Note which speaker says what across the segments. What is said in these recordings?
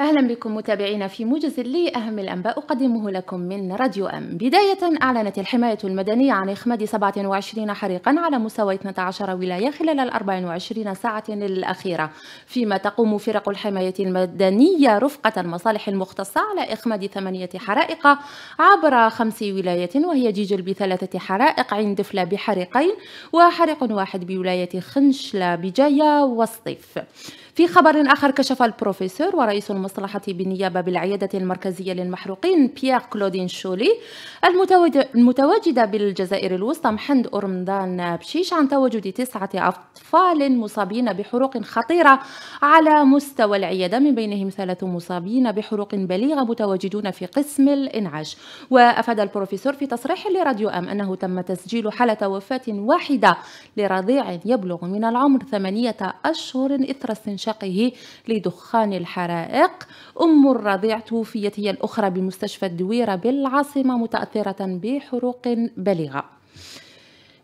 Speaker 1: أهلا بكم متابعينا في موجز لي أهم الأنباء أقدمه لكم من راديو أم بداية أعلنت الحماية المدنية عن إخماد 27 حريقا على مستوى 12 ولاية خلال ال 24 ساعة الأخيرة فيما تقوم فرق الحماية المدنية رفقة المصالح المختصة على إخماد ثمانية حرائق عبر خمس ولايات وهي جيجل بثلاثة حرائق عين دفلة بحريقين وحريق واحد بولاية خنشلة بجاية والصيف في خبر آخر كشف البروفيسور ورئيس المصلحة بالنيابة بالعيادة المركزية للمحروقين بيير كلودين شولي المتواجدة بالجزائر الوسطى محمد أرمضان بشيش عن تواجد تسعة أطفال مصابين بحروق خطيرة على مستوى العيادة من بينهم ثلاث مصابين بحروق بليغة متواجدون في قسم الإنعاش وأفاد البروفيسور في تصريح لراديو أم أنه تم تسجيل حالة وفاة واحدة لرضيع يبلغ من العمر ثمانية أشهر إثر استنشاقه لدخان الحرائق العراق أم الرضيع توفيت هي الأخرى بمستشفى الدويرة بالعاصمة متأثرة بحروق بليغة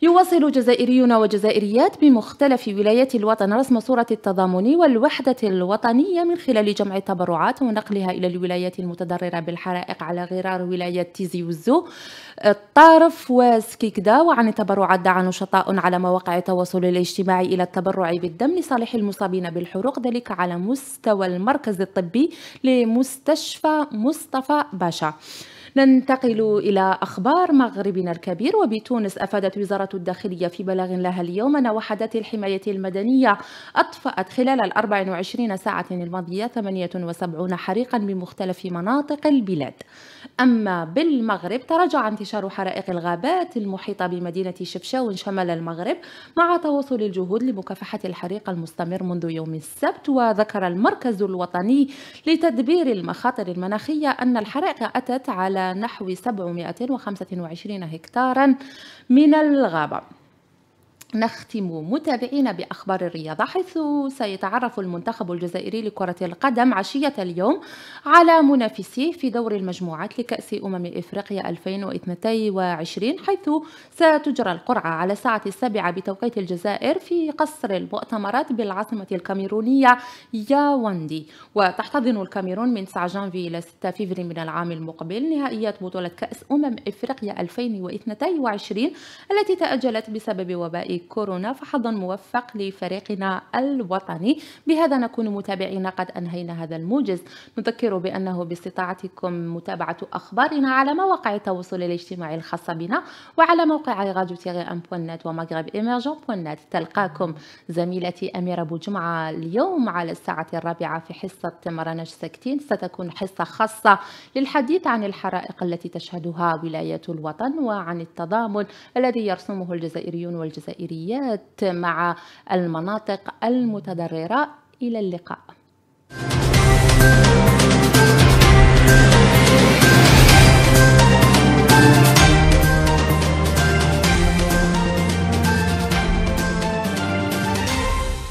Speaker 1: يواصل جزائريون وجزائريات بمختلف ولايات الوطن رسم صورة التضامن والوحدة الوطنية من خلال جمع التبرعات ونقلها إلى الولايات المتضررة بالحرائق على غرار ولاية تيزي وزو الطارف وسكيكدا وعن التبرعات دعا نشطاء على مواقع التواصل الاجتماعي إلى التبرع بالدم لصالح المصابين بالحروق ذلك على مستوى المركز الطبي لمستشفى مصطفى باشا ننتقل إلى أخبار مغربنا الكبير وبتونس أفادت وزارة الداخلية في بلاغ لها اليوم أن وحدات الحماية المدنية أطفأت خلال ال 24 ساعة الماضية 78 حريقا بمختلف مناطق البلاد أما بالمغرب تراجع انتشار حرائق الغابات المحيطة بمدينة شفشاون شمال المغرب مع تواصل الجهود لمكافحة الحريق المستمر منذ يوم السبت وذكر المركز الوطني لتدبير المخاطر المناخية أن الحرائق أتت على على نحو 725 هكتارا من الغابة نختم متابعينا بأخبار الرياضة حيث سيتعرف المنتخب الجزائري لكرة القدم عشية اليوم على منافسيه في دور المجموعات لكأس أمم إفريقيا 2022 حيث ستجرى القرعة على الساعة السابعة بتوقيت الجزائر في قصر المؤتمرات بالعاصمة الكاميرونية ياوندي وتحتضن الكاميرون من 9 جانفي إلى 6 فيفري من العام المقبل نهائيات بطولة كأس أمم إفريقيا 2022 التي تأجلت بسبب وباء كورونا فحظ موفق لفريقنا الوطني بهذا نكون متابعينا قد أنهينا هذا الموجز نذكر بأنه باستطاعتكم متابعة أخبارنا على مواقع التواصل الاجتماعي الخاصة بنا وعلى موقع راديو تيغي أم بوانات ومغرب إيمرجون بوانات تلقاكم زميلتي أميرة أبو جمعة اليوم على الساعة الرابعة في حصة مرانج سكتين ستكون حصة خاصة للحديث عن الحرائق التي تشهدها ولاية الوطن وعن التضامن الذي يرسمه الجزائريون والجزائريين الجمهوريات مع المناطق المتضررة إلى اللقاء